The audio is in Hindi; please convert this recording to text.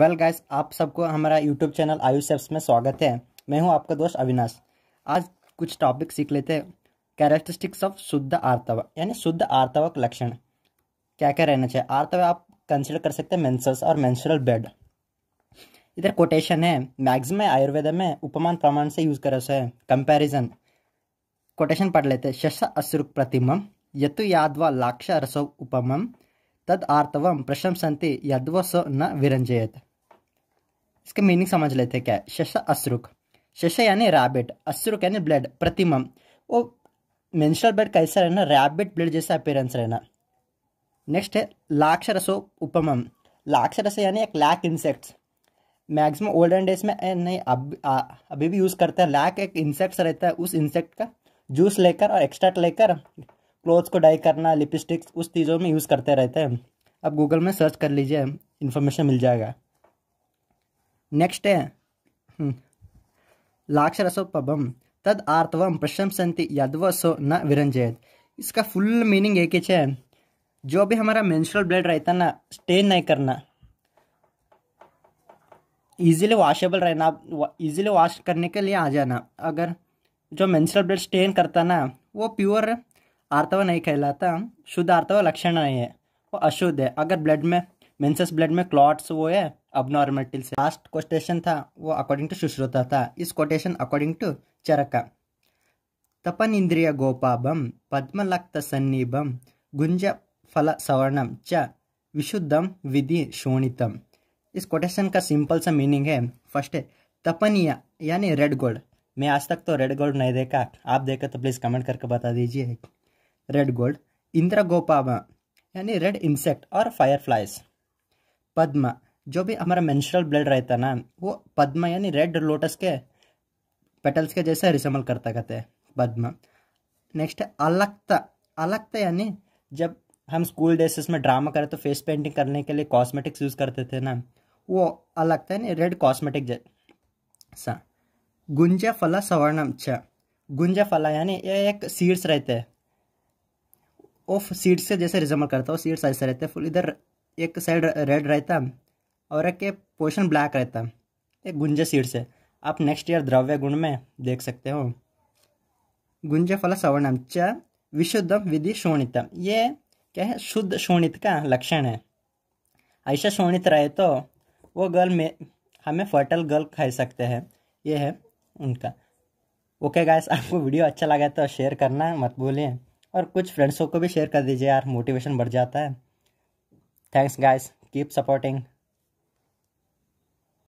वेल well गाइस आप सबको हमारा यूट्यूब चैनल आयुष एप्स में स्वागत है मैं हूं आपका दोस्त अविनाश आज कुछ टॉपिक सीख लेते हैं कैरेक्टरिस्टिक्स ऑफ शुद्ध आर्तवक यानी शुद्ध आर्तवक लक्षण क्या क्या रहना चाहिए आर्तव आप कंसिडर कर सकते हैं मेंसल्स और मेंसुरल बेड इधर कोटेशन है मैक्सिम आयुर्वेद में उपमान प्रमाण से यूज करे है कंपेरिजन कोटेशन पढ़ लेते हैं शश अश्रुक प्रतिमम यतु याद लाक्ष रसो उपमम तद आर्तवम प्रशंसन्ति यद्व स न विरंजयत इसके मीनिंग समझ लेते हैं क्या है शश अश्रुक शश यानी रैबिट अश्रुक यानी ब्लड प्रतिमम वो मेंस्ट्रुअल ब्लड कैसा रहना रैबिट ब्लड जैसा अपेयरेंस रहना नेक्स्ट है लाक्षरसो उपमम लाक्षरस यानी एक lac insects maximum olden days में नहीं अब अभी भी यूज़ करते हैं लैक एक इंसेक्ट्स रहता है उस इंसेक्ट का जूस लेकर और एक्स्ट्रैक्ट लेकर क्लोथ्स को डाई करना लिपस्टिक्स उस चीज़ों में यूज़ करते रहते हैं अब गूगल में सर्च कर लीजिए इन्फॉर्मेशन मिल जाएगा नेक्स्ट है हम्म। लाक्षरसोपम तद आर्तवम प्रशंसंति यदव सो न विरंजयत इसका फुल मीनिंग एक ही है जो भी हमारा मेंस्ट्रुअल ब्लड रहता ना स्टेन नहीं करना इजीली वॉशेबल रहना आप इजीली वॉश करने के लिए आ जाना अगर जो मेंस्ट्रुअल ब्लड स्टेन करता ना वो प्योर आर्तव नहीं कहलाता शुद्ध आर्तव लक्षण नहीं है वो अशुद्ध है अगर ब्लड में मेंसेस ब्लड में क्लॉट्स वो है abnormalities से लास्ट कोटेशन था वो अकॉर्डिंग टू सुश्रुता था इस कोटेशन अकॉर्डिंग टू चरक तपन इंद्रिय गोपाभम पद्मलक्त सन्नीभम गुंज फल सवर्णम च विशुद्धम विधि शोणितम इस कोटेशन का सिंपल सा मीनिंग है फर्स्ट तपनिया यानी रेड गोल्ड मैं आज तक तो रेड गोल्ड नहीं देखा आप देखा तो प्लीज़ कमेंट करके बता दीजिए रेड गोल्ड इंद्र गोपामा यानी रेड इंसेक्ट और फायरफ्लाइज पद्मा जो भी हमारा मेंस्ट्रुअल ब्लड रहता है ना वो पद्म यानी रेड लोटस के पेटल्स के जैसे रिसमल करता कहते हैं पद्म नेक्स्ट अलगता अलगता यानी जब हम स्कूल डेसेस में ड्रामा करें तो फेस पेंटिंग करने के लिए कॉस्मेटिक्स यूज़ करते थे ना वो अलगता यानी रेड कॉस्मेटिक सा गुंजा फला सवर्णम छ गुंजा फला यानी ये एक सीड्स रहते हैं वो सीड्स से जैसे रिजमल करता है वो सीड्स ऐसे रहते हैं फुल इधर एक साइड रेड रहता है और एक पोर्शन ब्लैक रहता है एक गुंजे सीड से आप नेक्स्ट ईयर द्रव्य गुण में देख सकते हो गुंजे फल सवर्णम च विशुद्ध विधि शोणित ये क्या है शुद्ध शोणित का लक्षण है ऐसा शोणित रहे तो वो गर्ल में हमें फर्टल गर्ल खा सकते हैं ये है उनका ओके गाइस आपको वीडियो अच्छा लगा तो शेयर करना मत भूलिए और कुछ फ्रेंड्सों को भी शेयर कर दीजिए यार मोटिवेशन बढ़ जाता है थैंक्स गाइस कीप सपोर्टिंग